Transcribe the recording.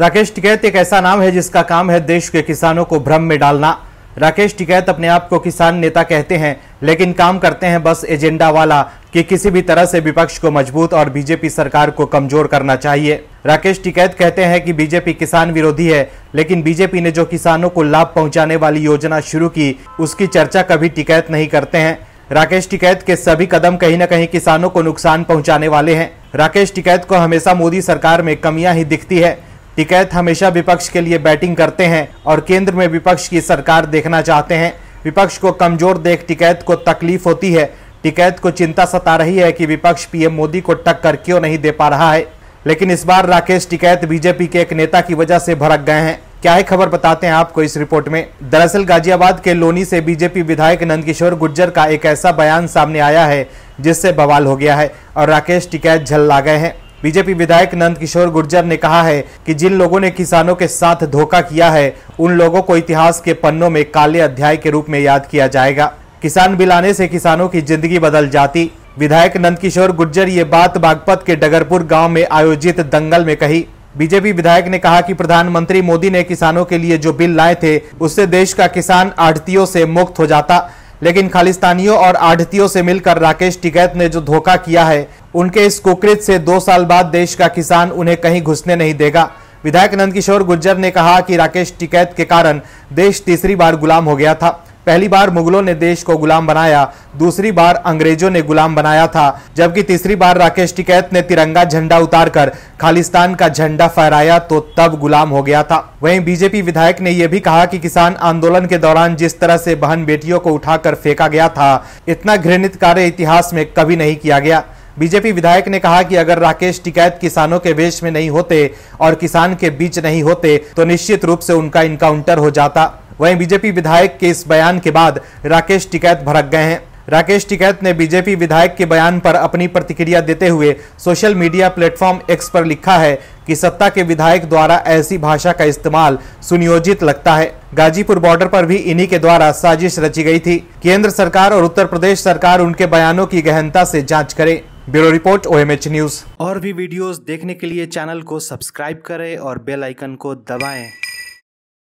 राकेश टिकैत एक ऐसा नाम है जिसका काम है देश के किसानों को भ्रम में डालना राकेश टिकैत अपने आप को किसान नेता कहते हैं लेकिन काम करते हैं बस एजेंडा वाला कि किसी भी तरह से विपक्ष को मजबूत और बीजेपी सरकार को कमजोर करना चाहिए राकेश टिकैत कहते हैं कि बीजेपी किसान विरोधी है लेकिन बीजेपी ने जो किसानों को लाभ पहुंचाने वाली योजना शुरू की उसकी चर्चा कभी टिकैत नहीं करते हैं राकेश टिकैत के सभी कदम कहीं न कहीं किसानों को नुकसान पहुंचाने वाले हैं राकेश टिकैत को हमेशा मोदी सरकार में कमियां ही दिखती है टिकैत हमेशा विपक्ष के लिए बैटिंग करते हैं और केंद्र में विपक्ष की सरकार देखना चाहते हैं विपक्ष को कमजोर देख टिकैत को तकलीफ होती है टिकैत को चिंता सता रही है कि विपक्ष पीएम मोदी को टक्कर क्यों नहीं दे पा रहा है लेकिन इस बार राकेश टिकैत बीजेपी के एक नेता की वजह से भड़क गए हैं क्या है खबर बताते हैं आपको इस रिपोर्ट में दरअसल गाजियाबाद के लोनी से बीजेपी विधायक नंदकिशोर गुज्जर का एक ऐसा बयान सामने आया है जिससे बवाल हो गया है और राकेश टिकैत झल्ला गए हैं बीजेपी विधायक नंद किशोर गुर्जर ने कहा है कि जिन लोगों ने किसानों के साथ धोखा किया है उन लोगों को इतिहास के पन्नों में काले अध्याय के रूप में याद किया जाएगा किसान बिल आने से किसानों की जिंदगी बदल जाती विधायक नंद किशोर गुर्जर ये बात बागपत के डगरपुर गाँव में आयोजित दंगल में कही बीजेपी विधायक ने कहा कि प्रधानमंत्री मोदी ने किसानों के लिए जो बिल लाए थे उससे देश का किसान आढ़तियों से मुक्त हो जाता लेकिन खालिस्तानियों और आढ़तियों से मिलकर राकेश टिकैत ने जो धोखा किया है उनके इस कुकृत से दो साल बाद देश का किसान उन्हें कहीं घुसने नहीं देगा विधायक नंदकिशोर गुज्जर ने कहा कि राकेश टिकैत के कारण देश तीसरी बार गुलाम हो गया था पहली बार मुगलों ने देश को गुलाम बनाया दूसरी बार अंग्रेजों ने गुलाम बनाया था जबकि तीसरी बार राकेश टिकैत ने तिरंगा झंडा उतारकर खालिस्तान का झंडा फहराया तो तब गुलाम हो गया था वहीं बीजेपी विधायक ने यह भी कहा कि किसान आंदोलन के दौरान जिस तरह से बहन बेटियों को उठाकर फेंका गया था इतना घृणित कार्य इतिहास में कभी नहीं किया गया बीजेपी विधायक ने कहा कि अगर राकेश टिकैत किसानों के वेश में नहीं होते और किसान के बीच नहीं होते तो निश्चित रूप से उनका इनकाउंटर हो जाता वहीं बीजेपी विधायक के इस बयान के बाद राकेश टिकैत भड़क गए हैं राकेश टिकैत ने बीजेपी विधायक के बयान पर अपनी प्रतिक्रिया देते हुए सोशल मीडिया प्लेटफॉर्म एक्स पर लिखा है कि सत्ता के विधायक द्वारा ऐसी भाषा का इस्तेमाल सुनियोजित लगता है गाजीपुर बॉर्डर पर भी इन्हीं के द्वारा साजिश रची गई थी केंद्र सरकार और उत्तर प्रदेश सरकार उनके बयानों की गहनता से जांच करे ब्यूरो रिपोर्ट ओ न्यूज और भी वीडियोस देखने के लिए चैनल को सब्सक्राइब करें और बेल आइकन को दबाएं